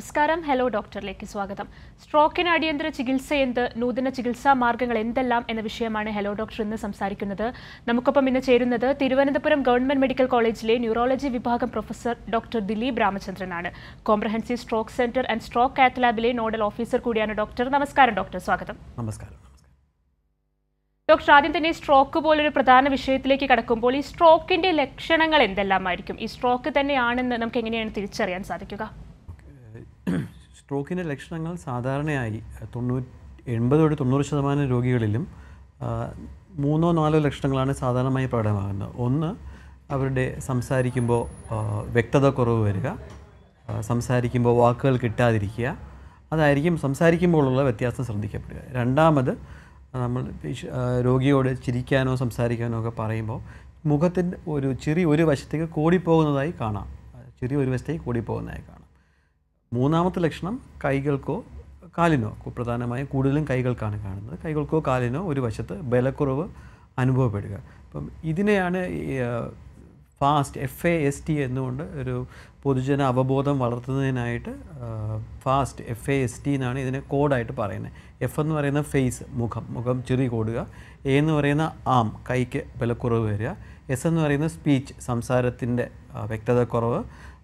നമസ്കാരം ഹലോ ഡോക്ടറിലേക്ക് സ്വാഗതം സ്ട്രോക്കിന് അടിയന്തര ചികിത്സ എന്ത് നൂതന ചികിത്സാ മാർഗങ്ങൾ എന്തെല്ലാം എന്ന വിഷയമാണ് ഹലോ ഡോക്ടർ ഇന്ന് സംസാരിക്കുന്നത് നമുക്കൊപ്പം ഇന്ന് ചേരുന്നത് തിരുവനന്തപുരം ഗവൺമെന്റ് മെഡിക്കൽ കോളേജിലെ ന്യൂറോളജി വിഭാഗം പ്രൊഫസർ ഡോക്ടർ ദിലീപ് രാമചന്ദ്രനാണ് comprehensive stroke centre and stroke cath ലാബിലെ നോഡൽ ഓഫീസർ കൂടിയാണ് ഡോക്ടർ നമസ്കാരം ഡോക്ടർ സ്വാഗതം നമസ്കാരം ഡോക്ടർ ആദ്യം തന്നെ സ്ട്രോക്ക് പോലൊരു പ്രധാന വിഷയത്തിലേക്ക് കടക്കുമ്പോൾ ഈ സ്ട്രോക്കിന്റെ ലക്ഷണങ്ങൾ എന്തെല്ലാമായിരിക്കും ഈ സ്ട്രോക്ക് തന്നെയാണെന്ന് നമുക്ക് എങ്ങനെയാണ് തിരിച്ചറിയാൻ സാധിക്കുക സ്ട്രോക്കിൻ്റെ ലക്ഷണങ്ങൾ സാധാരണയായി തൊണ്ണൂറ്റി എൺപത് തൊട്ട് തൊണ്ണൂറ് ശതമാനം രോഗികളിലും മൂന്നോ നാലോ ലക്ഷണങ്ങളാണ് സാധാരണമായി പ്രകടമാകുന്നത് ഒന്ന് അവരുടെ സംസാരിക്കുമ്പോൾ വ്യക്തത കുറവ് വരിക സംസാരിക്കുമ്പോൾ വാക്കുകൾ കിട്ടാതിരിക്കുക അതായിരിക്കും സംസാരിക്കുമ്പോഴുള്ള വ്യത്യാസം ശ്രദ്ധിക്കപ്പെടുക രണ്ടാമത് നമ്മൾ രോഗിയോട് ചിരിക്കാനോ സംസാരിക്കാനോ ഒക്കെ പറയുമ്പോൾ മുഖത്തിൻ്റെ ഒരു ചിരി ഒരു വശത്തേക്ക് കൂടിപ്പോകുന്നതായി കാണാം ചിരി ഒരു വശത്തേക്ക് കൂടിപ്പോകുന്നതായി കാണാം മൂന്നാമത്തെ ലക്ഷണം കൈകൾക്കോ കാലിനോ പ്രധാനമായും കൂടുതലും കൈകൾക്കാണ് കാണുന്നത് കൈകൾക്കോ കാലിനോ ഒരു വശത്ത് ബലക്കുറവ് അനുഭവപ്പെടുക അപ്പം ഇതിനെയാണ് fast F A S T എന്നുകൊണ്ട് ഒരു പൊതുജന അവബോധം വളർത്തുന്നതിനായിട്ട് fast F A S T എന്നാണ് ഇതിനെ കോഡായിട്ട് പറയുന്നത് എഫ് എന്ന് പറയുന്ന ഫേസ് മുഖം മുഖം ചെറിയ കൂടുക എ എന്ന് പറയുന്ന ആം കൈക്ക് ബലക്കുറവ് വരിക എസ് എന്ന് പറയുന്ന സ്പീച്ച് സംസാരത്തിൻ്റെ വ്യക്തത കുറവ്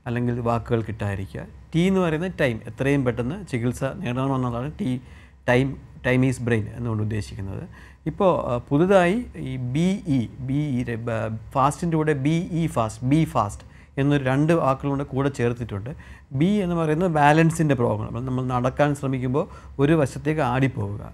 അല്ലെങ്കിൽ വാക്കുകൾ കിട്ടാതിരിക്കുക ടി എന്ന് പറയുന്നത് ടൈം എത്രയും പെട്ടെന്ന് ചികിത്സ നേടണമെന്നുള്ളതാണ് T time time is brain എന്നുകൊണ്ട് ഉദ്ദേശിക്കുന്നത് ഇപ്പോൾ പുതുതായി ഈ B E e, e B E ഫാസ്റ്റിൻ്റെ കൂടെ B E fast B fast എന്നൊരു രണ്ട് വാക്കുകളുടെ കൂടെ ചേർത്തിട്ടുണ്ട് ബി എന്ന് പറയുന്നത് ബാലൻസിൻ്റെ പ്രോബ്ലം നമ്മൾ നടക്കാൻ ശ്രമിക്കുമ്പോൾ ഒരു വശത്തേക്ക് ആടിപ്പോവുക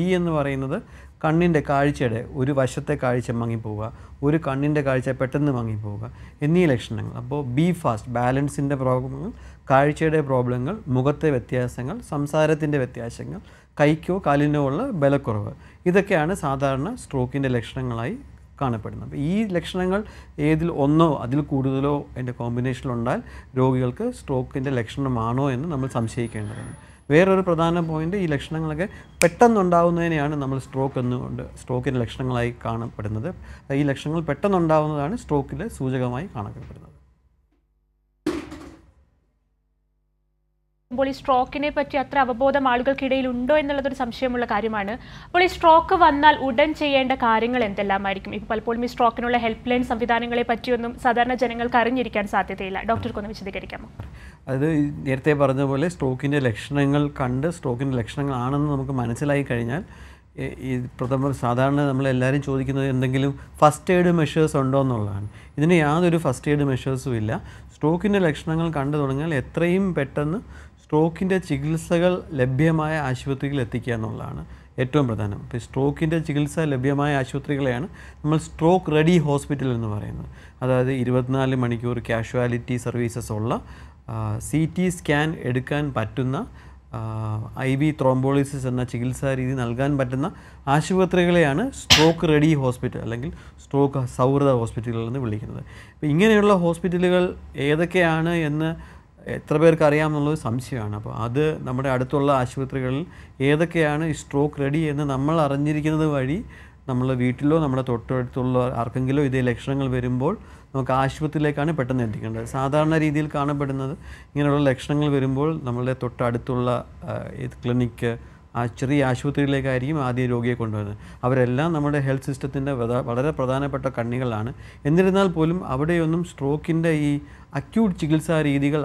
ഇ e എന്ന് പറയുന്നത് കണ്ണിൻ്റെ കാഴ്ചയുടെ ഒരു വശത്തെ കാഴ്ച മങ്ങിപ്പോവുക ഒരു കണ്ണിൻ്റെ കാഴ്ച പെട്ടെന്ന് മങ്ങിപ്പോവുക എന്നീ ലക്ഷണങ്ങൾ അപ്പോൾ ബി ഫാസ്റ്റ് ബാലൻസിൻ്റെ പ്രോബ്ലങ്ങൾ കാഴ്ചയുടെ പ്രോബ്ലങ്ങൾ മുഖത്തെ വ്യത്യാസങ്ങൾ സംസാരത്തിൻ്റെ വ്യത്യാസങ്ങൾ കൈക്കോ കാലിനോ ഉള്ള ബലക്കുറവ് ഇതൊക്കെയാണ് സാധാരണ സ്ട്രോക്കിൻ്റെ ലക്ഷണങ്ങളായി കാണപ്പെടുന്നത് അപ്പോൾ ഈ ലക്ഷണങ്ങൾ ഏതിൽ ഒന്നോ അതിൽ കൂടുതലോ എൻ്റെ കോമ്പിനേഷനിലുണ്ടാൽ രോഗികൾക്ക് സ്ട്രോക്കിൻ്റെ ലക്ഷണമാണോ എന്ന് നമ്മൾ സംശയിക്കേണ്ടതാണ് വേറൊരു പ്രധാന പോയിന്റ് ഈ ലക്ഷണങ്ങളൊക്കെ പെട്ടെന്നുണ്ടാവുന്നതിനെയാണ് നമ്മൾ സ്ട്രോക്ക് എന്നുകൊണ്ട് സ്ട്രോക്കിൻ്റെ ലക്ഷണങ്ങളായി കാണപ്പെടുന്നത് ഈ ലക്ഷണങ്ങൾ പെട്ടെന്നുണ്ടാവുന്നതാണ് സ്ട്രോക്കിൻ്റെ സൂചകമായി കാണപ്പെടുന്നത് അപ്പോൾ ഈ സ്ട്രോക്കിനെ പറ്റി അത്ര അവബോധം ആളുകൾക്കിടയിൽ ഉണ്ടോ എന്നുള്ളതൊരു സംശയമുള്ള കാര്യമാണ് അപ്പോൾ ഈ സ്ട്രോക്ക് വന്നാൽ ഉടൻ ചെയ്യേണ്ട കാര്യങ്ങൾ എന്തെല്ലാമായിരിക്കും ഇപ്പോൾ പലപ്പോഴും ഈ സ്ട്രോക്കിനുള്ള ഹെൽപ്പ് ലൈൻ സംവിധാനങ്ങളെ പറ്റിയൊന്നും സാധാരണ ജനങ്ങൾക്ക് അറിഞ്ഞിരിക്കാൻ സാധ്യതയില്ല ഡോക്ടർക്കൊന്ന് വിശദീകരിക്കാമോ അത് നേരത്തെ പറഞ്ഞതുപോലെ സ്ട്രോക്കിൻ്റെ ലക്ഷണങ്ങൾ കണ്ട് സ്ട്രോക്കിൻ്റെ ലക്ഷണങ്ങളാണെന്ന് നമുക്ക് മനസ്സിലായി കഴിഞ്ഞാൽ ഈ പ്രഥമ സാധാരണ നമ്മളെല്ലാവരും ചോദിക്കുന്നത് എന്തെങ്കിലും ഫസ്റ്റ് എയ്ഡ് മെഷേഴ്സ് ഉണ്ടോ എന്നുള്ളതാണ് ഇതിന് യാതൊരു ഫസ്റ്റ് എയ്ഡ് മെഷേഴ്സും ഇല്ല സ്ട്രോക്കിൻ്റെ ലക്ഷണങ്ങൾ കണ്ടു തുടങ്ങിയാൽ എത്രയും പെട്ടെന്ന് സ്ട്രോക്കിൻ്റെ ചികിത്സകൾ ലഭ്യമായ ആശുപത്രിയിൽ എത്തിക്കുക എന്നുള്ളതാണ് ഏറ്റവും പ്രധാനം ഇപ്പോൾ സ്ട്രോക്കിൻ്റെ ചികിത്സ ലഭ്യമായ ആശുപത്രികളെയാണ് നമ്മൾ സ്ട്രോക്ക് റെഡി ഹോസ്പിറ്റൽ എന്ന് പറയുന്നത് അതായത് ഇരുപത്തിനാല് മണിക്കൂർ കാഷ്വാലിറ്റി സർവീസസ് ഉള്ള സി ടി സ്കാൻ എടുക്കാൻ പറ്റുന്ന ഐ വി ത്രോംബോളിസിസ് എന്ന ചികിത്സാ രീതി നൽകാൻ പറ്റുന്ന ആശുപത്രികളെയാണ് സ്ട്രോക്ക് റെഡി ഹോസ്പിറ്റൽ അല്ലെങ്കിൽ സ്ട്രോക്ക് സൗഹൃദ ഹോസ്പിറ്റലുകൾ എന്ന് വിളിക്കുന്നത് ഇങ്ങനെയുള്ള ഹോസ്പിറ്റലുകൾ ഏതൊക്കെയാണ് എന്ന് എത്ര പേർക്ക് അറിയാമെന്നുള്ളത് സംശയമാണ് അപ്പോൾ അത് നമ്മുടെ അടുത്തുള്ള ആശുപത്രികളിൽ ഏതൊക്കെയാണ് സ്ട്രോക്ക് റെഡി എന്ന് നമ്മൾ അറിഞ്ഞിരിക്കുന്നത് വഴി നമ്മൾ വീട്ടിലോ നമ്മുടെ തൊട്ടടുത്തുള്ള ആർക്കെങ്കിലും ഇതേ ലക്ഷണങ്ങൾ വരുമ്പോൾ നമുക്ക് ആശുപത്രിയിലേക്കാണ് പെട്ടെന്ന് എത്തിക്കേണ്ടത് സാധാരണ രീതിയിൽ കാണപ്പെടുന്നത് ഇങ്ങനെയുള്ള ലക്ഷണങ്ങൾ വരുമ്പോൾ നമ്മളുടെ തൊട്ടടുത്തുള്ള ക്ലിനിക്ക് ആ ചെറിയ ആശുപത്രിയിലേക്കായിരിക്കും ആദ്യം രോഗിയെ കൊണ്ടുവരുന്നത് അവരെല്ലാം നമ്മുടെ ഹെൽത്ത് സിസ്റ്റത്തിൻ്റെ വളരെ പ്രധാനപ്പെട്ട കണ്ണികളാണ് എന്നിരുന്നാൽ പോലും അവിടെയൊന്നും സ്ട്രോക്കിൻ്റെ ഈ അക്യൂട്ട് ചികിത്സാ രീതികൾ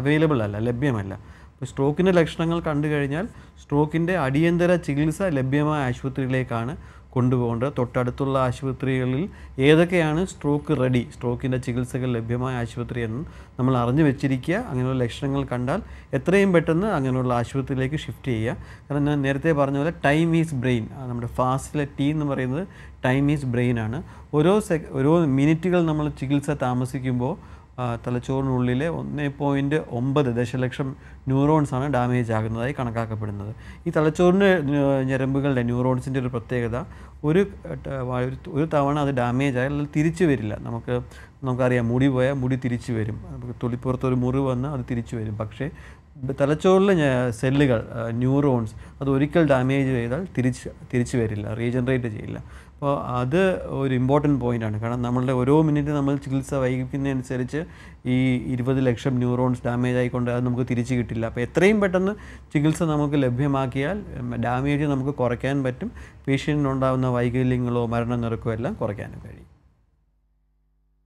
അവൈലബിൾ അല്ല ലഭ്യമല്ല അപ്പോൾ സ്ട്രോക്കിൻ്റെ ലക്ഷണങ്ങൾ കണ്ടു കഴിഞ്ഞാൽ സ്ട്രോക്കിൻ്റെ അടിയന്തര ചികിത്സ ലഭ്യമായ ആശുപത്രിയിലേക്കാണ് കൊണ്ടുപോകേണ്ടത് തൊട്ടടുത്തുള്ള ആശുപത്രികളിൽ ഏതൊക്കെയാണ് സ്ട്രോക്ക് റെഡി സ്ട്രോക്കിൻ്റെ ചികിത്സകൾ ലഭ്യമായ ആശുപത്രി എന്ന് നമ്മൾ അറിഞ്ഞു വെച്ചിരിക്കുക അങ്ങനെയുള്ള ലക്ഷണങ്ങൾ കണ്ടാൽ എത്രയും പെട്ടെന്ന് അങ്ങനെയുള്ള ആശുപത്രിയിലേക്ക് ഷിഫ്റ്റ് ചെയ്യുക കാരണം ഞാൻ നേരത്തെ പറഞ്ഞ പോലെ ടൈം ഈസ് ബ്രെയിൻ നമ്മുടെ ഫാസ്റ്റിലെ ടീ എന്ന് പറയുന്നത് ടൈം ഈസ് ബ്രെയിൻ ആണ് ഓരോ സെ ഓരോ മിനിറ്റുകൾ നമ്മൾ ചികിത്സ താമസിക്കുമ്പോൾ തലച്ചോറിനുള്ളിലെ ഒന്ന് പോയിൻറ്റ് ഒമ്പത് ദശലക്ഷം ന്യൂറോൺസാണ് ഡാമേജ് ആകുന്നതായി കണക്കാക്കപ്പെടുന്നത് ഈ തലച്ചോറിൻ്റെ ഞരമ്പുകളുടെ ന്യൂറോൺസിൻ്റെ ഒരു പ്രത്യേകത ഒരു ഒരു തവണ അത് ഡാമേജ് ആയാൽ അത് തിരിച്ചു വരില്ല നമുക്ക് നമുക്കറിയാം മുടി പോയാൽ മുടി തിരിച്ചു വരും നമുക്ക് ഒരു മുറിവ് വന്നാൽ അത് തിരിച്ചു വരും പക്ഷേ തലച്ചോറിലെ സെല്ലുകൾ ന്യൂറോൺസ് അത് ഒരിക്കൽ ഡാമേജ് ചെയ്താൽ തിരിച്ച് തിരിച്ചു വരില്ല റീജനറേറ്റ് ചെയ്യില്ല അപ്പോൾ അത് ഒരു ഇമ്പോർട്ടൻ്റ് പോയിൻ്റാണ് കാരണം നമ്മളുടെ ഓരോ മിനിറ്റ് നമ്മൾ ചികിത്സ വൈകിക്കുന്നതനുസരിച്ച് ഈ ഇരുപത് ലക്ഷം ന്യൂറോൺസ് ഡാമേജ് ആയിക്കൊണ്ട് അത് നമുക്ക് തിരിച്ച് കിട്ടില്ല അപ്പോൾ എത്രയും പെട്ടെന്ന് ചികിത്സ നമുക്ക് ലഭ്യമാക്കിയാൽ ഡാമേജ് നമുക്ക് കുറയ്ക്കാൻ പറ്റും പേഷ്യൻറ്റിനുണ്ടാകുന്ന വൈകല്യങ്ങളോ മരണനിരക്കോ എല്ലാം കുറയ്ക്കാനും കഴിയും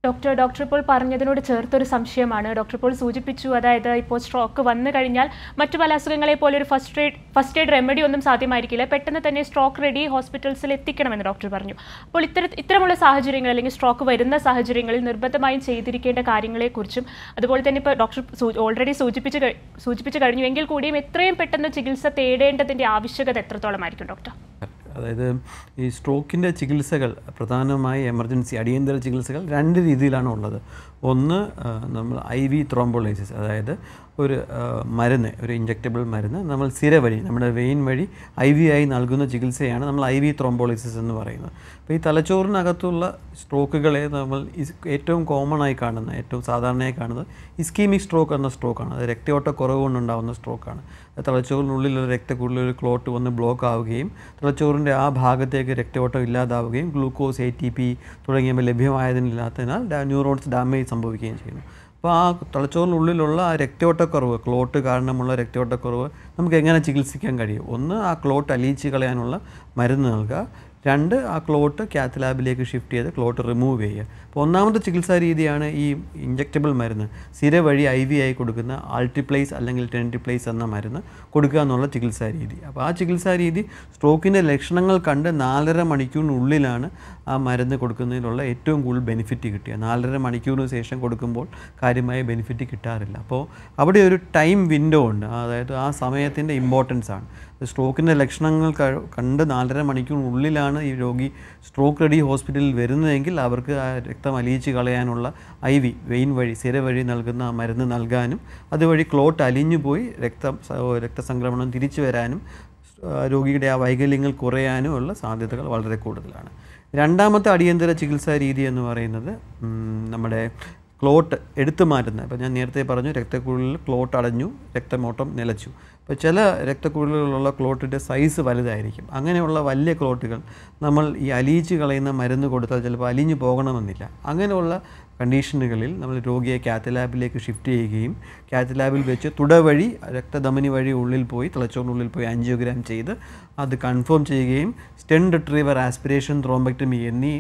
ഡോക്ടർ ഡോക്ടർ ഇപ്പോൾ പറഞ്ഞതിനോട് ചേർത്തൊരു സംശയമാണ് ഡോക്ടർ ഇപ്പോൾ സൂചിപ്പിച്ചു അതായത് ഇപ്പോൾ സ്ട്രോക്ക് വന്നു കഴിഞ്ഞാൽ മറ്റു പല അസുഖങ്ങളെ പോലെ ഒരു first aid first aid remedy ഒന്നും സാധ്യമായിരിക്കില്ല പെട്ടെന്ന് തന്നെ സ്ട്രോക്ക് റെഡി ഹോസ്പിറ്റൽസിൽ എത്തിക്കണമെന്ന് ഡോക്ടർ പറഞ്ഞു അപ്പോൾ ഇത്തര ഇത്തരമുള്ള സാഹചര്യങ്ങൾ അല്ലെങ്കിൽ സ്ട്രോക്ക് വരുന്ന സാഹചര്യങ്ങളിൽ നിർബന്ധമായും ചെയ്തിരിക്കേണ്ട കാര്യങ്ങളെക്കുറിച്ചും അതുപോലെ തന്നെ ഇപ്പോൾ ഡോക്ടർ ഓൾറെഡി സൂചിപ്പിച്ച് സൂചിപ്പിച്ച് എങ്കിൽ കൂടിയും എത്രയും പെട്ടെന്ന് ചികിത്സ തേടേണ്ടതിൻ്റെ ആവശ്യകത എത്രത്തോളമായിരിക്കും ഡോക്ടർ അതായത് ഈ സ്ട്രോക്കിൻ്റെ ചികിത്സകൾ പ്രധാനമായി എമർജൻസി അടിയന്തര ചികിത്സകൾ രണ്ട് രീതിയിലാണ് ഉള്ളത് ഒന്ന് നമ്മൾ ഐ വി ത്രോംബോളൈസിസ് അതായത് ഒരു മരുന്ന് ഒരു ഇഞ്ചക്റ്റബിൾ മരുന്ന് നമ്മൾ സിര വഴി നമ്മുടെ വെയിൻ വഴി ഐ വി ആയി നൽകുന്ന ചികിത്സയാണ് നമ്മൾ ഐ വി ത്രോംബോളിസിസ് എന്ന് പറയുന്നത് അപ്പോൾ ഈ തലച്ചോറിനകത്തുള്ള സ്ട്രോക്കുകളെ നമ്മൾ ഏറ്റവും കോമൺ ആയി കാണുന്ന ഏറ്റവും സാധാരണയായി കാണുന്നത് ഇസ്കീമിക് സ്ട്രോക്ക് എന്ന സ്ട്രോക്കാണ് അത് രക്തയോട്ട കുറവ് കൊണ്ടുണ്ടാകുന്ന സ്ട്രോക്കാണ് തലച്ചോറിനുള്ളിലുള്ള രക്തക്കുള്ളിൽ ക്ലോട്ട് വന്ന് ബ്ലോക്ക് ആവുകയും തലച്ചോറിൻ്റെ ആ ഭാഗത്തേക്ക് രക്തയോട്ടം ഇല്ലാതാവുകയും ഗ്ലൂക്കോസ് എ ടി പി തുടങ്ങിയവ ലഭ്യമായതിനില്ലാത്തതിനാൽ ന്യൂറോൺസ് ഡാമേജ് സംഭവിക്കുകയും ചെയ്യുന്നു അപ്പോൾ ആ തലച്ചോറിനുള്ളിലുള്ള ആ രക്തയോട്ടക്കുറവ് ക്ലോട്ട് കാരണമുള്ള രക്തയോട്ടക്കുറവ് നമുക്ക് എങ്ങനെ ചികിത്സിക്കാൻ കഴിയും ഒന്ന് ആ ക്ലോട്ട് അലീച്ച് കളയാനുള്ള മരുന്ന് നൽകുക രണ്ട് ആ ക്ലോട്ട് കാത്ത് ലാബിലേക്ക് ഷിഫ്റ്റ് ചെയ്ത് ക്ലോട്ട് റിമൂവ് ചെയ്യുക അപ്പോൾ ഒന്നാമത്തെ ചികിത്സാ രീതിയാണ് ഈ ഇഞ്ചക്റ്റബിൾ മരുന്ന് സിര വഴി ഐ വി ആയി കൊടുക്കുന്ന ആൾട്ടിപ്ലേസ് അല്ലെങ്കിൽ ടെൻറ്റിപ്ലേസ് എന്ന മരുന്ന് കൊടുക്കുക എന്നുള്ള ചികിത്സാ രീതി അപ്പോൾ ആ ചികിത്സാ രീതി സ്ട്രോക്കിൻ്റെ ലക്ഷണങ്ങൾ കണ്ട് നാലര മണിക്കൂറിനുള്ളിലാണ് ആ മരുന്ന് കൊടുക്കുന്നതിനുള്ള ഏറ്റവും കൂടുതൽ ബെനിഫിറ്റ് കിട്ടുക നാലര മണിക്കൂറിന് ശേഷം കൊടുക്കുമ്പോൾ കാര്യമായ ബെനിഫിറ്റ് കിട്ടാറില്ല അപ്പോൾ അവിടെ ഒരു ടൈം വിൻഡോ ഉണ്ട് അതായത് ആ സമയത്തിൻ്റെ ഇമ്പോർട്ടൻസ് ആണ് സ്ട്രോക്കിൻ്റെ ലക്ഷണങ്ങൾ കണ്ട് നാലര മണിക്കൂറിനുള്ളിലാണ് ഈ രോഗി സ്ട്രോക്ക് റെഡി ഹോസ്പിറ്റലിൽ വരുന്നതെങ്കിൽ അവർക്ക് ആ രക്തം അലിയിച്ച് കളയാനുള്ള ഐ വി വെയിൻ വഴി സിര വഴി നൽകുന്ന മരുന്ന് നൽകാനും അതുവഴി ക്ലോട്ട് അലിഞ്ഞു പോയി രക്തം രക്തസംക്രമണം തിരിച്ചു വരാനും രോഗിയുടെ ആ വൈകല്യങ്ങൾ കുറയാനും ഉള്ള സാധ്യതകൾ വളരെ കൂടുതലാണ് രണ്ടാമത്തെ അടിയന്തര ചികിത്സാ രീതി എന്ന് പറയുന്നത് നമ്മുടെ ക്ലോട്ട് എടുത്തു മാറ്റുന്നത് ഇപ്പം ഞാൻ നേരത്തെ പറഞ്ഞു രക്തക്കുഴലിൽ ക്ലോട്ട് അടഞ്ഞു രക്തമോട്ടം നിലച്ചു ഇപ്പോൾ ചില രക്തക്കുഴലുകളുള്ള ക്ലോട്ടിൻ്റെ സൈസ് വലുതായിരിക്കും അങ്ങനെയുള്ള വലിയ ക്ലോട്ടുകൾ നമ്മൾ ഈ അലിയിച്ച് കളയുന്ന മരുന്ന് കൊടുത്താൽ ചിലപ്പോൾ അലിഞ്ഞു പോകണമെന്നില്ല അങ്ങനെയുള്ള കണ്ടീഷനുകളിൽ നമ്മൾ രോഗിയെ കാത്ത് ലാബിലേക്ക് ഷിഫ്റ്റ് ചെയ്യുകയും കാത്ത് ലാബിൽ വെച്ച് തുടവഴി രക്തധമനി വഴി ഉള്ളിൽ പോയി തിളച്ചോറിനുള്ളിൽ പോയി ആൻജിയോഗ്രാം ചെയ്ത് അത് കൺഫേം ചെയ്യുകയും സ്റ്റെൻ റിട്രീവർ ആസ്പിറേഷൻ ത്രോംബക്ടമി എന്നീ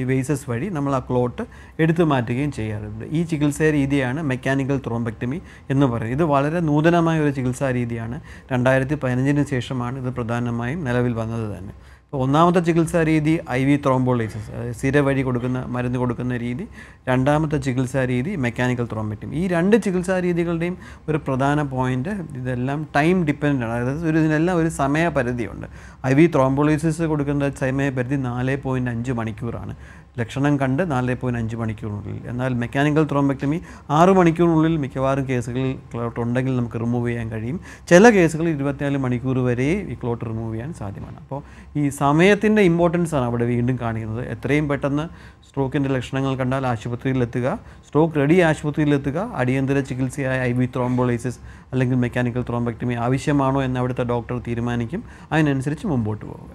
ഡിവൈസസ് വഴി നമ്മൾ ആ ക്ലോട്ട് എടുത്തു മാറ്റുകയും ചെയ്യാറുണ്ട് ഈ ചികിത്സാ രീതിയാണ് മെക്കാനിക്കൽ ത്രോംബക്ടമി എന്ന് പറയുന്നത് ഇത് വളരെ നൂതനമായ ഒരു ചികിത്സാ രീതിയാണ് രണ്ടായിരത്തി പതിനഞ്ചിന് ശേഷമാണ് ഇത് പ്രധാനമായും നിലവിൽ വന്നത് തന്നെ ഒന്നാമത്തെ ചികിത്സാ രീതി ഐ വി ത്രോംബോളൈസിസ് സിര വഴി കൊടുക്കുന്ന മരുന്ന് കൊടുക്കുന്ന രീതി രണ്ടാമത്തെ ചികിത്സാ രീതി മെക്കാനിക്കൽ ത്രോംബറ്റിം ഈ രണ്ട് ചികിത്സാ രീതികളുടെയും ഒരു പ്രധാന പോയിന്റ് ഇതെല്ലാം ടൈം ഡിപ്പെൻഡ് ആണ് അതായത് ഒരു ഇതിനെല്ലാം ഒരു സമയപരിധിയുണ്ട് ഐ വി ത്രോംബോളൈസിസ് കൊടുക്കുന്ന സമയപരിധി നാല് പോയിൻറ്റ് അഞ്ച് മണിക്കൂറാണ് ലക്ഷണം കണ്ട് നാല് പോയിൻറ്റ് അഞ്ച് മണിക്കൂറിനുള്ളിൽ എന്നാൽ മെക്കാനിക്കൽ ത്രോംബെക്ടമി ആറ് മണിക്കൂറിനുള്ളിൽ മിക്കവാറും കേസുകളിൽ ക്ലോട്ട് ഉണ്ടെങ്കിൽ നമുക്ക് റിമൂവ് ചെയ്യാൻ കഴിയും ചില കേസുകളിൽ ഇരുപത്തിനാല് മണിക്കൂർ വരെ ഈ ക്ലോട്ട് റിമൂവ് ചെയ്യാൻ സാധ്യമാണ് അപ്പോൾ ഈ സമയത്തിൻ്റെ ഇമ്പോർട്ടൻസ് ആണ് അവിടെ വീണ്ടും കാണിക്കുന്നത് എത്രയും പെട്ടെന്ന് സ്ട്രോക്കിൻ്റെ ലക്ഷണങ്ങൾ കണ്ടാൽ ആശുപത്രിയിലെത്തുക സ്ട്രോക്ക് റെഡി ആശുപത്രിയിലെത്തുക അടിയന്തര ചികിത്സയായ ഐ വി ത്രോംബോളൈസിസ് അല്ലെങ്കിൽ മെക്കാനിക്കൽ ത്രോംബക്ടമി ആവശ്യമാണോ എന്ന് അവിടുത്തെ ഡോക്ടർ തീരുമാനിക്കും അതിനനുസരിച്ച് മുമ്പോട്ട് പോവുക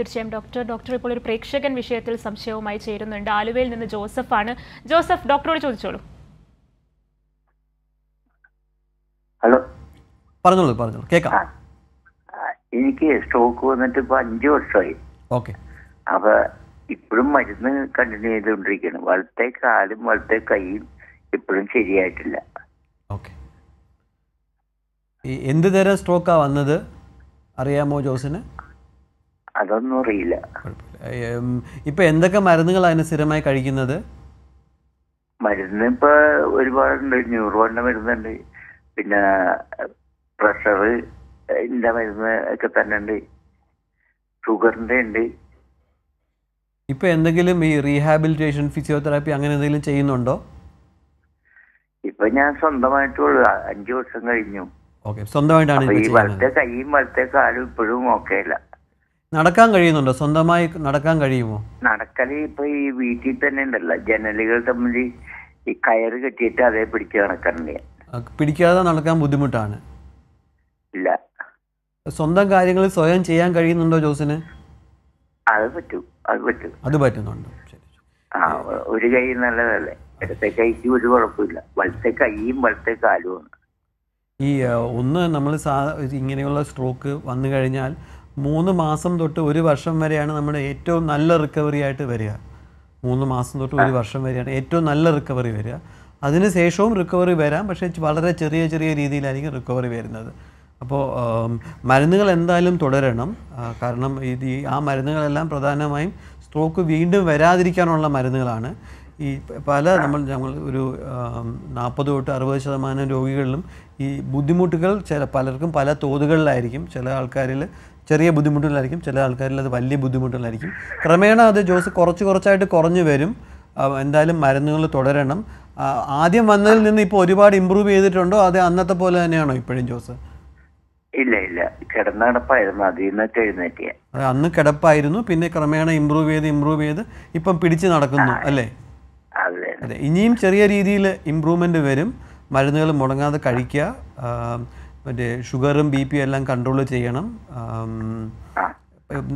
തീർച്ചയായും ഡോക്ടർ ഡോക്ടർ ഇപ്പോൾ ഒരു പ്രേക്ഷകൻ വിഷയത്തിൽ സംശയവുമായി ചേരുന്നുണ്ട് ആലുവയിൽ നിന്ന് ജോസഫ് ആണ് ജോസഫ് ഡോക്ടറോട് ചോദിച്ചോളൂ ഹലോ പറഞ്ഞോളൂ പറഞ്ഞോളൂ കേൾക്കാം എനിക്ക് സ്ട്രോക്ക് വന്നിട്ട് ഇപ്പൊ അഞ്ചു വർഷമായി ഓക്കെ അപ്പൊ ഇപ്പോഴും മരുന്ന് കണ്ടിന്യൂ ചെയ്തുകൊണ്ടിരിക്കുകയാണ് വലത്തെ കാലും വലത്തെ കൈയും ഇപ്പോഴും ശരിയായിട്ടില്ല ഓക്കെ എന്ത് തരം സ്ട്രോക്കാ വന്നത് അറിയാമോ ജോസിന് അതൊന്നും അറിയില്ല ഇപ്പൊ എന്തൊക്കെ മരുന്നുകളാണ് സ്ഥിരമായി കഴിക്കുന്നത് മരുന്ന് ഇപ്പൊ ഒരുപാടുണ്ട് ന്യൂറോണിന്റെ മരുന്നുണ്ട് പിന്നെ പ്രഷർ മരുന്ന് ഒക്കെ തന്നെ ഉണ്ട് ഷുഗറിന്റെ ഉണ്ട് ഇപ്പൊ എന്തെങ്കിലും ഈ റീഹാബിലിറ്റേഷൻ ഫിസിയോതെറാപ്പി അങ്ങനെ എന്തെങ്കിലും ചെയ്യുന്നുണ്ടോ ഇപ്പൊ ഞാൻ സ്വന്തമായിട്ടുള്ള അഞ്ചു വർഷം കഴിഞ്ഞു സ്വന്തമായിട്ടാണ് ഈ വലത്തെ കൈയും വലത്തെ കാലും ഇപ്പോഴും ഓക്കെ അല്ല നടക്കാൻ കഴിയുന്നുണ്ടോ സ്വന്തമായി നടക്കാൻ കഴിയുമോ നടക്കല് ഇപ്പൊ ഈ വീട്ടിൽ തന്നെ ഉണ്ടല്ലോ ജനലുകൾ തമ്മിൽ ഈ കയറ് കെട്ടിയിട്ട് അതേ പിടിക്കാൻ നടക്കണില്ല പിടിക്കാതെ നടക്കാൻ ബുദ്ധിമുട്ടാണ് ഇല്ല സ്വന്തം കാര്യങ്ങൾ സ്വയം ചെയ്യാൻ കഴിയുന്നുണ്ടോ ജോസിന് അത് പറ്റും അത് പറ്റും അത് പറ്റുന്നുണ്ട് ആ ഒരു കൈ നല്ലതല്ലേ ഇടത്തെ കൈക്ക് ഒരു കുഴപ്പമില്ല വലത്തെ കൈയും വലത്തെ കാലുമാണ് ഈ ഒന്ന് നമ്മൾ സാ ഇങ്ങനെയുള്ള സ്ട്രോക്ക് വന്നു കഴിഞ്ഞാൽ മൂന്ന് മാസം തൊട്ട് ഒരു വർഷം വരെയാണ് നമ്മുടെ ഏറ്റവും നല്ല റിക്കവറി ആയിട്ട് വരിക മൂന്ന് മാസം തൊട്ട് ഒരു വർഷം വരെയാണ് ഏറ്റവും നല്ല റിക്കവറി വരിക അതിന് ശേഷവും റിക്കവറി വരാം പക്ഷേ വളരെ ചെറിയ ചെറിയ രീതിയിലായിരിക്കും റിക്കവറി വരുന്നത് അപ്പോൾ മരുന്നുകൾ എന്തായാലും തുടരണം കാരണം ഇത് ആ മരുന്നുകളെല്ലാം പ്രധാനമായും സ്ട്രോക്ക് വീണ്ടും വരാതിരിക്കാനുള്ള മരുന്നുകളാണ് ഈ പല നമ്മൾ നമ്മൾ ഒരു നാൽപ്പത് തൊട്ട് അറുപത് ശതമാനം രോഗികളിലും ഈ ബുദ്ധിമുട്ടുകൾ ചില പലർക്കും പല തോതുകളിലായിരിക്കും ചില ആൾക്കാരിൽ ചെറിയ ബുദ്ധിമുട്ടുകളായിരിക്കും ചില ആൾക്കാരിൽ അത് വലിയ ബുദ്ധിമുട്ടുകളായിരിക്കും ക്രമേണ അത് ജോസ് കുറച്ച് കുറച്ചായിട്ട് കുറഞ്ഞു വരും എന്തായാലും മരുന്നുകൾ തുടരണം ആദ്യം വന്നതിൽ നിന്ന് ഇപ്പോൾ ഒരുപാട് ഇമ്പ്രൂവ് ചെയ്തിട്ടുണ്ടോ അത് അന്നത്തെ പോലെ തന്നെയാണോ ഇപ്പോഴും ജോസ് ഇല്ല ഇല്ല കിടന്നടപ്പായിരുന്നു അന്ന് കിടപ്പായിരുന്നു പിന്നെ ക്രമേണ ഇമ്പ്രൂവ് ചെയ്ത് ഇമ്പ്രൂവ് ചെയ്ത് ഇപ്പം പിടിച്ചു നടക്കുന്നു അല്ലേ അതെ ഇനിയും ചെറിയ രീതിയിൽ ഇമ്പ്രൂവ്മെന്റ് വരും മരുന്നുകൾ മുടങ്ങാതെ കഴിക്കുക മറ്റേ ഷുഗറും ബി പി എല്ലാം കൺട്രോൾ ചെയ്യണം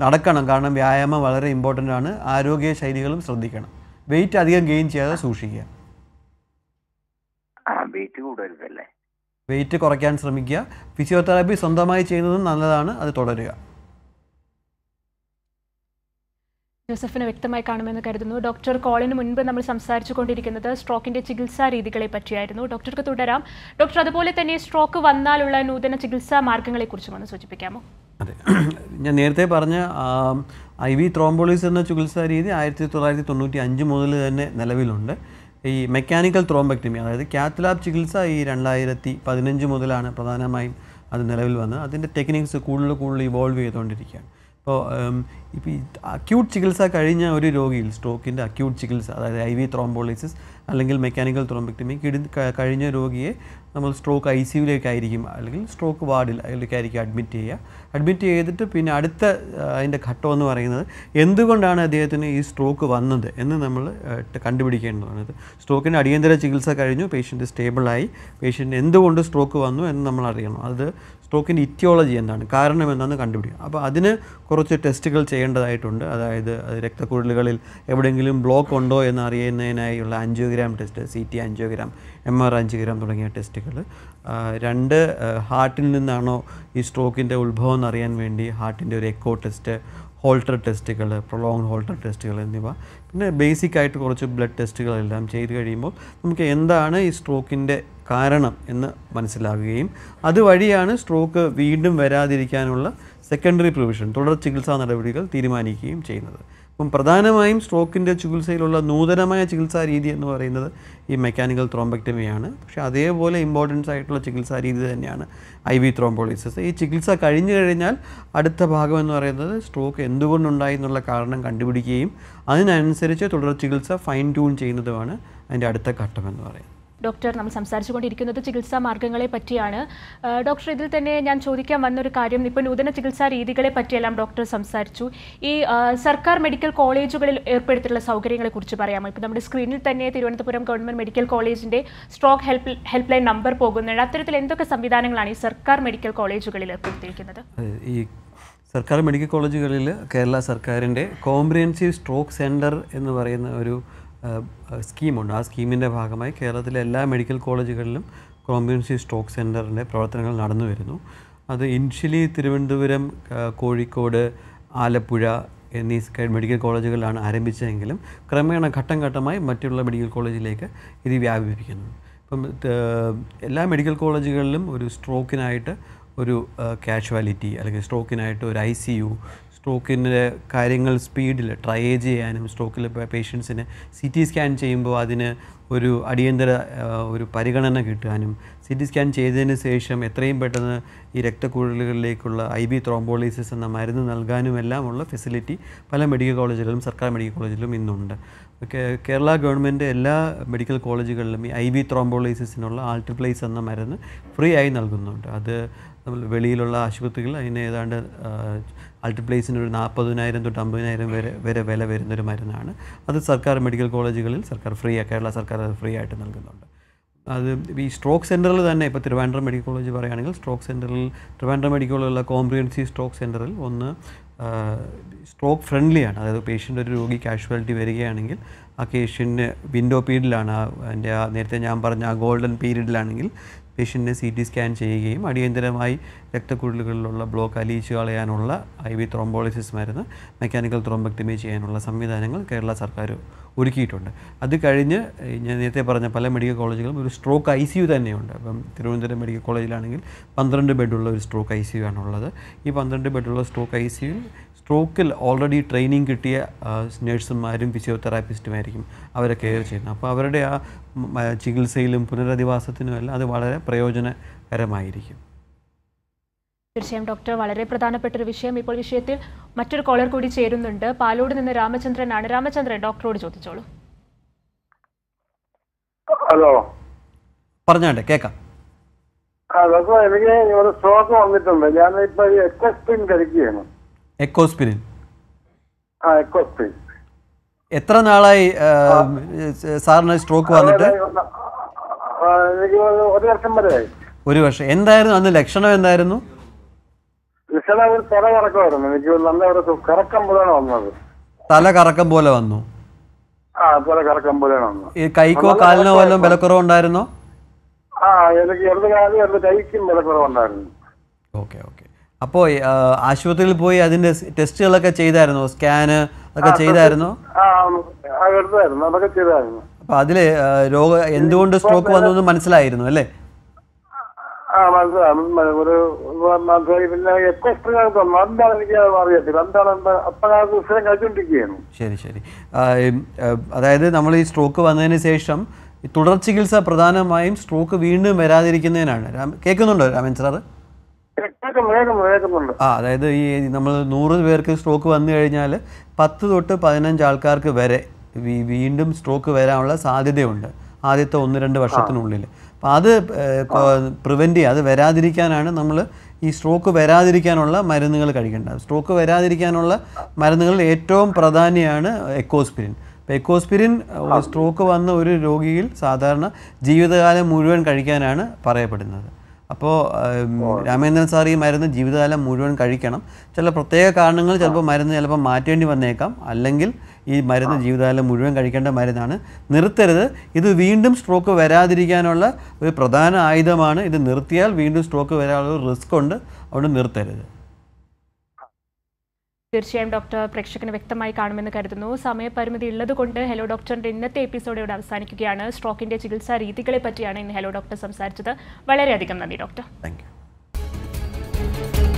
നടക്കണം കാരണം വ്യായാമം വളരെ ഇമ്പോർട്ടൻ്റ് ആണ് ആരോഗ്യ ശൈലികളും ശ്രദ്ധിക്കണം വെയിറ്റ് അധികം ഗെയിൻ ചെയ്യാതെ സൂക്ഷിക്കുക വെയിറ്റ് വെയിറ്റ് കുറയ്ക്കാൻ ശ്രമിക്കുക ഫിസിയോതെറാപ്പി സ്വന്തമായി ചെയ്യുന്നതും നല്ലതാണ് അത് തുടരുക ജോസഫിന് വ്യക്തമായി കാണുമെന്ന് കരുതുന്നു ഡോക്ടർ കോളിന് മുൻപ് നമ്മൾ സംസാരിച്ചു കൊണ്ടിരിക്കുന്നത് സ്ട്രോക്കിന്റെ ചികിത്സാ രീതികളെ പറ്റിയായിരുന്നു ഡോക്ടർക്ക് തുടരാം ഡോക്ടർ അതുപോലെ തന്നെ സ്ട്രോക്ക് വന്നാലുള്ള നൂതന ചികിത്സാ കുറിച്ചും ഒന്ന് സൂചിപ്പിക്കാമോ അതെ ഞാൻ നേരത്തെ പറഞ്ഞ ഐ വി ത്രോംബോളിസ് എന്ന ചികിത്സാ രീതി ആയിരത്തി തൊള്ളായിരത്തി തൊണ്ണൂറ്റി അഞ്ച് മുതൽ തന്നെ നിലവിലുണ്ട് ഈ മെക്കാനിക്കൽ ത്രോംബക്ടമി അതായത് കാത്ലാബ് ചികിത്സ ഈ രണ്ടായിരത്തി പതിനഞ്ച് മുതലാണ് പ്രധാനമായും അത് നിലവിൽ വന്നത് അതിൻ്റെ ടെക്നിക്സ് കൂടുതൽ കൂടുതൽ ഇവോൾവ് ചെയ്തുകൊണ്ടിരിക്കുകയാണ് ഇപ്പോൾ ഇപ്പോൾ ഈ അക്യൂട്ട് ചികിത്സ കഴിഞ്ഞ ഒരു രോഗിയിൽ സ്ട്രോക്കിൻ്റെ അക്യൂട്ട് ചികിത്സ അതായത് ഐ വി ത്രോംബോളിസിസ് അല്ലെങ്കിൽ മെക്കാനിക്കൽ കിടി കഴിഞ്ഞ രോഗിയെ നമ്മൾ സ്ട്രോക്ക് ഐ സി അല്ലെങ്കിൽ സ്ട്രോക്ക് വാർഡിൽ അതിലേക്കായിരിക്കും അഡ്മിറ്റ് ചെയ്യുക അഡ്മിറ്റ് ചെയ്തിട്ട് പിന്നെ അടുത്ത അതിൻ്റെ ഘട്ടം എന്ന് പറയുന്നത് എന്തുകൊണ്ടാണ് അദ്ദേഹത്തിന് ഈ സ്ട്രോക്ക് വന്നത് എന്ന് നമ്മൾ കണ്ടുപിടിക്കേണ്ടതാണ് സ്ട്രോക്കിൻ്റെ അടിയന്തര ചികിത്സ കഴിഞ്ഞു പേഷ്യൻ്റ് സ്റ്റേബിളായി പേഷ്യൻ്റ് എന്തുകൊണ്ട് സ്ട്രോക്ക് വന്നു എന്ന് നമ്മൾ അറിയണം അത് സ്ട്രോക്കിൻ്റെ ഇറ്റിയോളജി എന്താണ് കാരണം എന്താണെന്ന് കണ്ടുപിടിക്കും അപ്പോൾ അതിന് കുറച്ച് ടെസ്റ്റുകൾ ചെയ്യേണ്ടതായിട്ടുണ്ട് അതായത് രക്തക്കുഴലുകളിൽ എവിടെയെങ്കിലും ബ്ലോക്ക് ഉണ്ടോ എന്ന് അറിയുന്നതിനായുള്ള angiogram test C T angiogram M R angiogram തുടങ്ങിയ ടെസ്റ്റ് പാർട്ടികൾ രണ്ട് ഹാർട്ടിൽ നിന്നാണോ ഈ സ്ട്രോക്കിൻ്റെ ഉത്ഭവം എന്നറിയാൻ വേണ്ടി ഹാർട്ടിൻ്റെ ഒരു എക്കോ ടെസ്റ്റ് ഹോൾട്ടർ ടെസ്റ്റുകൾ പ്രൊലോങ് ഹോൾട്ടർ ടെസ്റ്റുകൾ എന്നിവ പിന്നെ ബേസിക് ആയിട്ട് കുറച്ച് ബ്ലഡ് ടെസ്റ്റുകളെല്ലാം ചെയ്ത് കഴിയുമ്പോൾ നമുക്ക് എന്താണ് ഈ സ്ട്രോക്കിൻ്റെ കാരണം എന്ന് മനസ്സിലാകുകയും അതുവഴിയാണ് സ്ട്രോക്ക് വീണ്ടും വരാതിരിക്കാനുള്ള സെക്കൻഡറി പ്രൊവിഷൻ തുടർ ചികിത്സാ നടപടികൾ തീരുമാനിക്കുകയും ചെയ്യുന്നത് അപ്പം പ്രധാനമായും സ്ട്രോക്കിൻ്റെ ചികിത്സയിലുള്ള നൂതനമായ ചികിത്സാ രീതി എന്ന് പറയുന്നത് ഈ മെക്കാനിക്കൽ ത്രോംബക്ടമിയാണ് പക്ഷേ അതേപോലെ ഇമ്പോർട്ടൻസ് ആയിട്ടുള്ള ചികിത്സാ രീതി തന്നെയാണ് ഐ വി ത്രോംബോളിസിസ് ഈ ചികിത്സ കഴിഞ്ഞു കഴിഞ്ഞാൽ അടുത്ത ഭാഗം എന്ന് പറയുന്നത് സ്ട്രോക്ക് എന്തുകൊണ്ടുണ്ടായി എന്നുള്ള കാരണം കണ്ടുപിടിക്കുകയും അതിനനുസരിച്ച് തുടർ ചികിത്സ ഫൈൻ ട്യൂൺ ചെയ്യുന്നതുമാണ് അതിൻ്റെ അടുത്ത ഘട്ടം എന്ന് പറയുന്നത് ഡോക്ടർ നമ്മൾ സംസാരിച്ചുകൊണ്ടിരിക്കുന്നത് ചികിത്സാ മാർഗ്ഗങ്ങളെ പറ്റിയാണ് ഡോക്ടർ ഇതിൽ തന്നെ ഞാൻ ചോദിക്കാൻ വന്നൊരു കാര്യം ഇപ്പോൾ നൂതന ചികിത്സാ രീതികളെ പറ്റിയെല്ലാം ഡോക്ടർ സംസാരിച്ചു ഈ സർക്കാർ മെഡിക്കൽ കോളേജുകളിൽ ഏർപ്പെടുത്തിയിട്ടുള്ള കുറിച്ച് പറയാമോ ഇപ്പോൾ നമ്മുടെ സ്ക്രീനിൽ തന്നെ തിരുവനന്തപുരം ഗവൺമെൻറ് മെഡിക്കൽ കോളേജിൻ്റെ stroke help help line number പോകുന്നുണ്ട് അത്തരത്തിൽ എന്തൊക്കെ സംവിധാനങ്ങളാണ് ഈ സർക്കാർ മെഡിക്കൽ കോളേജുകളിൽ ഏർപ്പെടുത്തിയിരിക്കുന്നത് ഈ സർക്കാർ മെഡിക്കൽ കോളേജുകളിൽ കേരള സർക്കാരിൻ്റെ കോംപ്രിഹെൻസീവ് സ്ട്രോക്ക് സെൻറ്റർ എന്ന് പറയുന്ന ഒരു സ്കീമുണ്ട് ആ സ്കീമിൻ്റെ ഭാഗമായി കേരളത്തിലെ എല്ലാ മെഡിക്കൽ കോളേജുകളിലും കോമ്പ്യൂൺസി സ്ട്രോക്ക് സെൻറ്ററിൻ്റെ പ്രവർത്തനങ്ങൾ നടന്നു വരുന്നു അത് ഇനിഷ്യലി തിരുവനന്തപുരം കോഴിക്കോട് ആലപ്പുഴ എന്നീ മെഡിക്കൽ കോളേജുകളിലാണ് ആരംഭിച്ചതെങ്കിലും ക്രമേണ ഘട്ടം ഘട്ടമായി മറ്റുള്ള മെഡിക്കൽ കോളേജിലേക്ക് ഇത് വ്യാപിപ്പിക്കുന്നു ഇപ്പം എല്ലാ മെഡിക്കൽ കോളേജുകളിലും ഒരു സ്ട്രോക്കിനായിട്ട് ഒരു കാഷ്വാലിറ്റി അല്ലെങ്കിൽ സ്ട്രോക്കിനായിട്ട് ഒരു ഐ സി യു സ്ട്രോക്കിൻ്റെ കാര്യങ്ങൾ സ്പീഡിൽ ട്രൈ ചെയ്യാനും സ്ട്രോക്കിൽ പേഷ്യൻസിന് സി ടി സ്കാൻ ചെയ്യുമ്പോൾ അതിന് ഒരു അടിയന്തര ഒരു പരിഗണന കിട്ടാനും സി ടി സ്കാൻ ചെയ്തതിന് ശേഷം എത്രയും പെട്ടെന്ന് ഈ രക്തക്കുഴലുകളിലേക്കുള്ള ഐ ബി ത്രോംബോളിസിസ് എന്ന മരുന്ന് ഉള്ള ഫെസിലിറ്റി പല മെഡിക്കൽ കോളേജുകളിലും സർക്കാർ മെഡിക്കൽ കോളേജിലും ഇന്നുണ്ട് കേരള ഗവൺമെൻറ് എല്ലാ മെഡിക്കൽ കോളേജുകളിലും ഈ ഐ ബി ത്രോംബോളിസിസിനുള്ള ആൾട്രിപ്ലേസ് എന്ന മരുന്ന് ഫ്രീ ആയി നൽകുന്നുണ്ട് അത് വെളിയിലുള്ള ആശുപത്രികൾ അതിന് ഏതാണ്ട് അൾട്ടിപ്ലേസിന് ഒരു നാൽപ്പതിനായിരം തൊട്ട് അമ്പതിനായിരം വരെ വരെ വില വരുന്നൊരു മരുന്നാണ് അത് സർക്കാർ മെഡിക്കൽ കോളേജുകളിൽ സർക്കാർ ഫ്രീ കേരള സർക്കാർ അത് ഫ്രീ ആയിട്ട് നൽകുന്നുണ്ട് അത് ഈ സ്ട്രോക്ക് സെൻറ്ററിൽ തന്നെ ഇപ്പോൾ തിരുവനന്തപുരം മെഡിക്കൽ കോളേജ് പറയുകയാണെങ്കിൽ സ്ട്രോക്ക് സെൻറ്ററിൽ തിരുവനന്തപുരം മെഡിക്കൽ കോളേജിലുള്ള കോംപ്രിഹെൻസീവ് സ്ട്രോക്ക് സെൻറ്ററിൽ ഒന്ന് സ്ട്രോക്ക് ഫ്രണ്ട്ലിയാണ് അതായത് പേഷ്യൻ്റ് ഒരു രോഗി കാഷ്വാലിറ്റി വരികയാണെങ്കിൽ ആ കേഷ്യൻ്റെ വിൻഡോ പീരീഡിലാണ് എൻ്റെ ആ നേരത്തെ ഞാൻ പറഞ്ഞ ആ ഗോൾഡൻ പീരീഡിലാണെങ്കിൽ പേഷ്യൻറ്റിനെ സി ടി സ്കാൻ ചെയ്യുകയും അടിയന്തരമായി രക്തക്കുഴലുകളിലുള്ള ബ്ലോക്ക് അലിയിച്ചു കളയാനുള്ള ഐ വി ത്രോംബോളിസിസ് മരുന്ന് മെക്കാനിക്കൽ ത്രോംബക്ടമി ചെയ്യാനുള്ള സംവിധാനങ്ങൾ കേരള സർക്കാർ ഒരുക്കിയിട്ടുണ്ട് അത് കഴിഞ്ഞ് ഞാൻ നേരത്തെ പറഞ്ഞ പല മെഡിക്കൽ കോളേജുകളും ഒരു സ്ട്രോക്ക് ഐ സി യു തന്നെയുണ്ട് അപ്പം തിരുവനന്തപുരം മെഡിക്കൽ കോളേജിലാണെങ്കിൽ പന്ത്രണ്ട് ബെഡുള്ള ഒരു സ്ട്രോക്ക് ഐ സി യു ആണുള്ളത് ഈ പന്ത്രണ്ട് ബെഡുള്ള സ്ട്രോക്ക് ഐ സി യു സ്ട്രോക്കിൽ ഓൾറെഡി ട്രെയിനിങ് കിട്ടിയ നേഴ്സുമാരും ഫിസിയോതെറാപ്പിസ്റ്റുമായിരിക്കും അവരെ കെയർ ചെയ്യുന്നത് അപ്പോൾ അവരുടെ ആ ചികിത്സയിലും എല്ലാം അത് വളരെ പ്രയോജനകരമായിരിക്കും തീർച്ചയായും ഡോക്ടർ വളരെ പ്രധാനപ്പെട്ട ഒരു വിഷയം ഇപ്പോൾ വിഷയത്തിൽ മറ്റൊരു കോളർ കൂടി ചേരുന്നുണ്ട് പാലോട് നിന്ന് രാമചന്ദ്രൻ ആണ് രാമചന്ദ്രൻ ഡോക്ടറോട് ചോദിച്ചോളൂ ഹലോ പറഞ്ഞാട്ടെ കേക്കാം ആ ഡോക്ടർ എനിക്ക് ഒരു സ്ട്രോക്ക് വന്നിട്ടുണ്ട് ഞാൻ ഇപ്പൊ എക്സ്പ്രീൻ കഴിക്കുകയാണ് എക്കോസ്പിരിൻ എത്ര നാളായി സാറിന് സ്ട്രോക്ക് വന്നിട്ട് ഒരു വർഷം വരെ ഒരു വർഷം എന്തായിരുന്നു അന്ന് ലക്ഷണം എന്തായിരുന്നു തല കറക്കം തല പോലെ വന്നു ആ തല പോലെയാണ് ഈ കൈക്കോ കാലിനോ വല്ലതും വിലക്കുറവുണ്ടായിരുന്നോ ആ എനിക്ക് ഉണ്ടായിരുന്നു ഓക്കെ ഓക്കെ അപ്പോ ആശുപത്രിയിൽ പോയി അതിന്റെ ടെസ്റ്റുകളൊക്കെ ചെയ്തായിരുന്നു സ്കാന് അതൊക്കെ ചെയ്തായിരുന്നു അപ്പൊ അതില് രോഗ എന്തുകൊണ്ട് സ്ട്രോക്ക് വന്നു മനസ്സിലായിരുന്നു അല്ലേ ഒരു ശരി ശരി അതായത് നമ്മൾ ഈ സ്ട്രോക്ക് വന്നതിന് ശേഷം തുടർ ചികിത്സ പ്രധാനമായും സ്ട്രോക്ക് വീണ്ടും വരാതിരിക്കുന്നതിനാണ് കേൾക്കുന്നുണ്ടോ രാമൻ സാറ് ആ അതായത് ഈ നമ്മൾ നൂറ് പേർക്ക് സ്ട്രോക്ക് വന്നു കഴിഞ്ഞാൽ പത്ത് തൊട്ട് പതിനഞ്ച് ആൾക്കാർക്ക് വരെ വീണ്ടും സ്ട്രോക്ക് വരാനുള്ള സാധ്യതയുണ്ട് ആദ്യത്തെ ഒന്ന് രണ്ട് വർഷത്തിനുള്ളിൽ അപ്പോൾ അത് പ്രിവെൻ്റ് ചെയ്യുക അത് വരാതിരിക്കാനാണ് നമ്മൾ ഈ സ്ട്രോക്ക് വരാതിരിക്കാനുള്ള മരുന്നുകൾ കഴിക്കേണ്ടത് സ്ട്രോക്ക് വരാതിരിക്കാനുള്ള മരുന്നുകളിൽ ഏറ്റവും പ്രധാനിയാണ് എക്കോസ്പിരിൻ അപ്പോൾ എക്കോസ്പിരിൻ സ്ട്രോക്ക് വന്ന ഒരു രോഗിയിൽ സാധാരണ ജീവിതകാലം മുഴുവൻ കഴിക്കാനാണ് പറയപ്പെടുന്നത് അപ്പോൾ രാമേന്ദ്രൻ സാർ ഈ മരുന്ന് ജീവിതകാലം മുഴുവൻ കഴിക്കണം ചില പ്രത്യേക കാരണങ്ങൾ ചിലപ്പോൾ മരുന്ന് ചിലപ്പോൾ മാറ്റേണ്ടി വന്നേക്കാം അല്ലെങ്കിൽ ഈ മരുന്ന് ജീവിതകാലം മുഴുവൻ കഴിക്കേണ്ട മരുന്നാണ് നിർത്തരുത് ഇത് വീണ്ടും സ്ട്രോക്ക് വരാതിരിക്കാനുള്ള ഒരു പ്രധാന ആയുധമാണ് ഇത് നിർത്തിയാൽ വീണ്ടും സ്ട്രോക്ക് വരാനുള്ള റിസ്ക് ഉണ്ട് അതുകൊണ്ട് നിർത്തരുത് തീർച്ചയായും ഡോക്ടർ പ്രേക്ഷകന് വ്യക്തമായി കാണുമെന്ന് കരുതുന്നു സമയപരിമിതി ഉള്ളതുകൊണ്ട് ഹലോ ഡോക്ടറിന്റെ ഇന്നത്തെ എപ്പിസോഡ് ഇവിടെ അവസാനിക്കുകയാണ് സ്ട്രോക്കിന്റെ ചികിത്സാ രീതികളെ പറ്റിയാണ് ഇന്ന് ഹലോ ഡോക്ടർ സംസാരിച്ചത് വളരെയധികം നന്ദി ഡോക്ടർ താങ്ക് യു